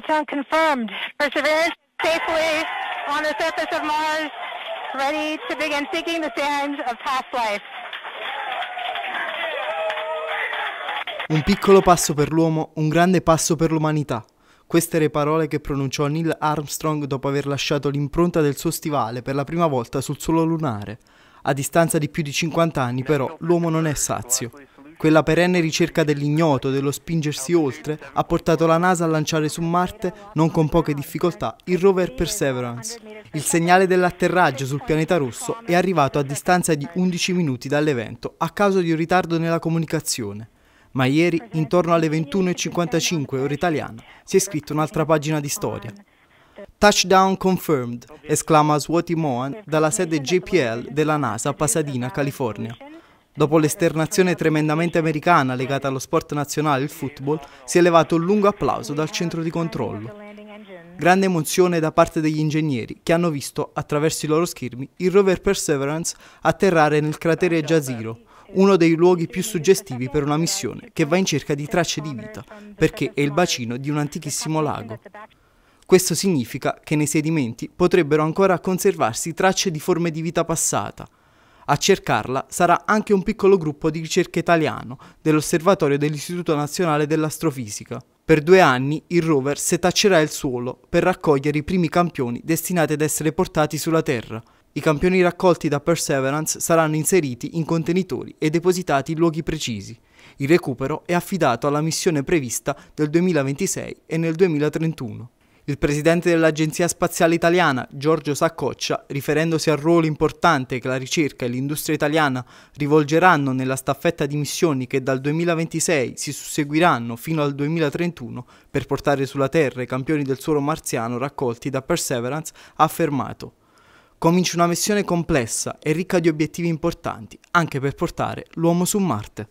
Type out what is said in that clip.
Touchdown confirmed. Perseverance safely on the surface of Mars, ready to begin seeking the sands of past life. Un piccolo passo per l'uomo, un grande passo per l'umanità. Queste le parole che pronunciò Neil Armstrong dopo aver lasciato l'impronta del suo stivale per la prima volta sul suolo lunare. A distanza di più di 50 anni però l'uomo non è sazio. Quella perenne ricerca dell'ignoto, dello spingersi oltre, ha portato la NASA a lanciare su Marte, non con poche difficoltà, il rover Perseverance. Il segnale dell'atterraggio sul pianeta rosso è arrivato a distanza di 11 minuti dall'evento a causa di un ritardo nella comunicazione. Ma ieri, intorno alle 21.55 ore italiane, si è scritta un'altra pagina di storia. Touchdown confirmed, esclama Swati Mohan dalla sede JPL della NASA a Pasadena, California. Dopo l'esternazione tremendamente americana legata allo sport nazionale, il football, si è levato un lungo applauso dal centro di controllo. Grande emozione da parte degli ingegneri che hanno visto, attraverso i loro schermi, il rover Perseverance atterrare nel cratere Jaziro, uno dei luoghi più suggestivi per una missione che va in cerca di tracce di vita, perché è il bacino di un antichissimo lago. Questo significa che nei sedimenti potrebbero ancora conservarsi tracce di forme di vita passata, a cercarla sarà anche un piccolo gruppo di ricerca italiano dell'Osservatorio dell'Istituto Nazionale dell'Astrofisica. Per due anni il rover setaccerà il suolo per raccogliere i primi campioni destinati ad essere portati sulla Terra. I campioni raccolti da Perseverance saranno inseriti in contenitori e depositati in luoghi precisi. Il recupero è affidato alla missione prevista del 2026 e nel 2031. Il presidente dell'Agenzia Spaziale Italiana, Giorgio Saccoccia, riferendosi al ruolo importante che la ricerca e l'industria italiana rivolgeranno nella staffetta di missioni che dal 2026 si susseguiranno fino al 2031 per portare sulla Terra i campioni del suolo marziano raccolti da Perseverance, ha affermato Comincia una missione complessa e ricca di obiettivi importanti, anche per portare l'uomo su Marte.